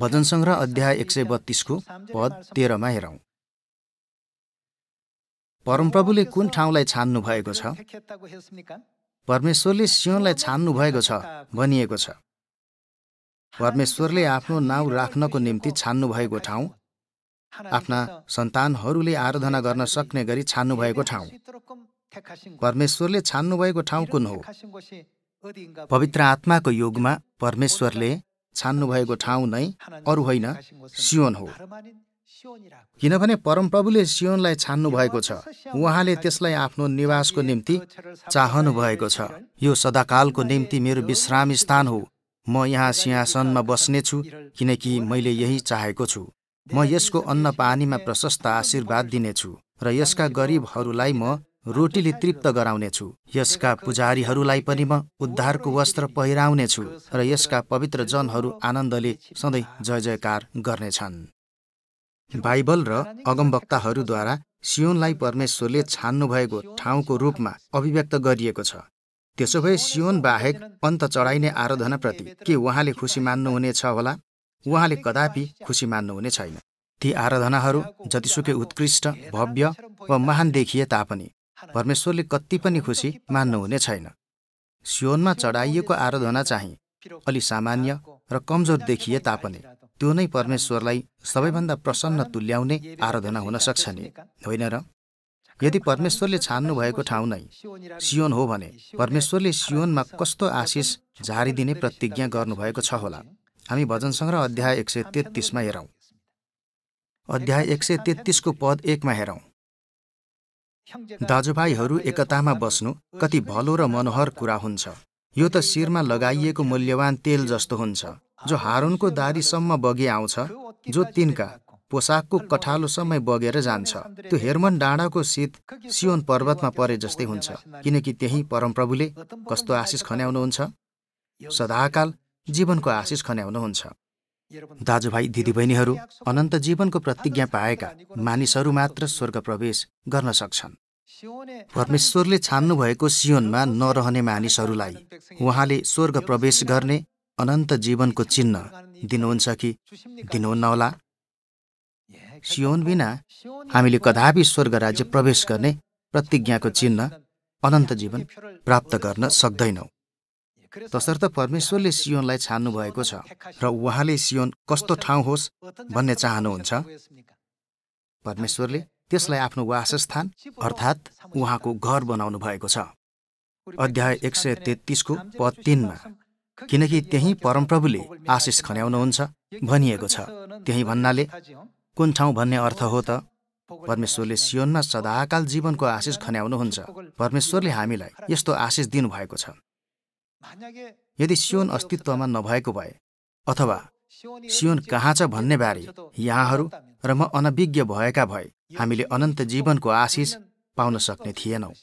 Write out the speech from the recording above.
भजन सङ्ग्रह अध्याय एक सय बत्तिसको पद तेह्रमा हेरौँ परमप्रभुले कुन ठाउँलाई छान्नु भएको छ परमेश्वरले सिंहलाई छान्नु भएको छ भनिएको छ परमेश्वरले आफ्नो नाउँ राख्नको निम्ति छान्नु भएको ठाउँ आफ्ना सन्तानहरूले आराधना गर्न सक्ने गरी छान्नु भएको ठाउँ परमेश्वरले छान्नु भएको ठाउँ कुन हो पवित्र आत्माको योगमा परमेश्वरले छान्नु भएको ठाउँ नै अरू होइन सियोन हो किनभने परमप्रभुले सियोनलाई छान्नु भएको छ उहाँले त्यसलाई आफ्नो निवासको निम्ति चाहनु भएको छ यो सदाकालको निम्ति मेरो विश्राम स्थान हो म यहाँ सिंहासनमा बस्नेछु किनकि मैले यही चाहेको छु म यसको अन्न पानीमा प्रशस्त आशीर्वाद दिनेछु र यसका गरिबहरूलाई म रोटीले तृप्त गराउनेछु यसका पुजारीहरूलाई पनि म उद्धारको वस्त्र पहिराउनेछु र यसका पवित्र जनहरू आनन्दले सधैँ जय जयकार गर्नेछन् बाइबल र अगमवक्ताहरूद्वारा सियोनलाई परमेश्वरले छान्नुभएको ठाउँको रूपमा अभिव्यक्त गरिएको छ त्यसो भए सियोन बाहेक अन्त चढाइने आराधनाप्रति के उहाँले खुसी मान्नुहुनेछ होला उहाँले कदापि खुसी मान्नुहुने छैन ती आराधनाहरू जतिसुकै उत्कृष्ट भव्य वा महान देखिए तापनि परमेश्वरले कति पनि खुसी मान्नुहुने छैन सियोनमा चढाइएको आराधना चाहिँ अलि सामान्य र कमजोर देखिए तापनि त्यो नै परमेश्वरलाई सबैभन्दा प्रसन्न तुल्याउने आराधना हुन सक्छ नि होइन र यदि परमेश्वरले छान्नु भएको ठाउँ नै सियोन हो भने परमेश्वरले सियोनमा कस्तो आशिष झारिदिने प्रतिज्ञा गर्नुभएको छ होला हामी भजन सङ्ग्रह अध्याय एक सय तेत्तिसमा हेरौँ अध्याय एक सय तेत्तिसको पद एकमा हेरौँ दाजुभाइहरू एकतामा बस्नु कति भलो र मनोहर कुरा हुन्छ यो त शिरमा लगाइएको मूल्यवान तेल जस्तो हुन्छ जो हारुनको दारीसम्म बगे आउँछ जो तिनका पोसाकको कठालोसम्मै बगेर जान्छ त्यो हेर्मन डाँडाको शीत सियोन पर्वतमा परे जस्तै हुन्छ किनकि त्यही परमप्रभुले कस्तो आशिष खन्याउनुहुन्छ सदाकाल जीवनको आशिष खन्याउनुहुन्छ दाजुभाइ दिदीबहिनीहरू अनन्त जीवनको प्रतिज्ञा पाएका मानिसहरू मात्र स्वर्ग प्रवेश गर्न सक्छन् परमेश्वरले छान्नुभएको सियोनमा नरहने मानिसहरूलाई उहाँले स्वर्ग प्रवेश गर्ने अनन्त जीवनको चिन्ह दिनुहुन्छ कि दिनुहुन्न होला सियोन बिना हामीले कदापि स्वर्ग राज्य प्रवेश गर्ने प्रतिज्ञाको चिन्ह अनन्त जीवन प्राप्त गर्न सक्दैनौँ तसर्थ परमेश्वरले सियोनलाई छान्नुभएको छ र उहाँले सियोन कस्तो ठाउँ होस् भन्ने चाहनुहुन्छ परमेश्वरले त्यसलाई आफ्नो वासस्थान अर्थात् उहाँको घर बनाउनु भएको छ अध्याय एक सय तेत्तिसको पद तिनमा किनकि त्यही परमप्रभुले आशिष खन्याउनुहुन्छ भनिएको छ त्यही भन्नाले कुन ठाउँ भन्ने अर्थ हो त परमेश्वरले सियोनमा सदाकाल जीवनको आशिष खन्याउनुहुन्छ परमेश्वरले हामीलाई यस्तो आशिष दिनुभएको छ यदि सियोन अस्तित्वमा नभएको भए अथवा सियोन कहाँ छ भन्ने बारे यहाँहरू र म अनभिज्ञ भएका भए हामीले अनन्त जीवनको आशिष पाउन सक्ने थिएनौँ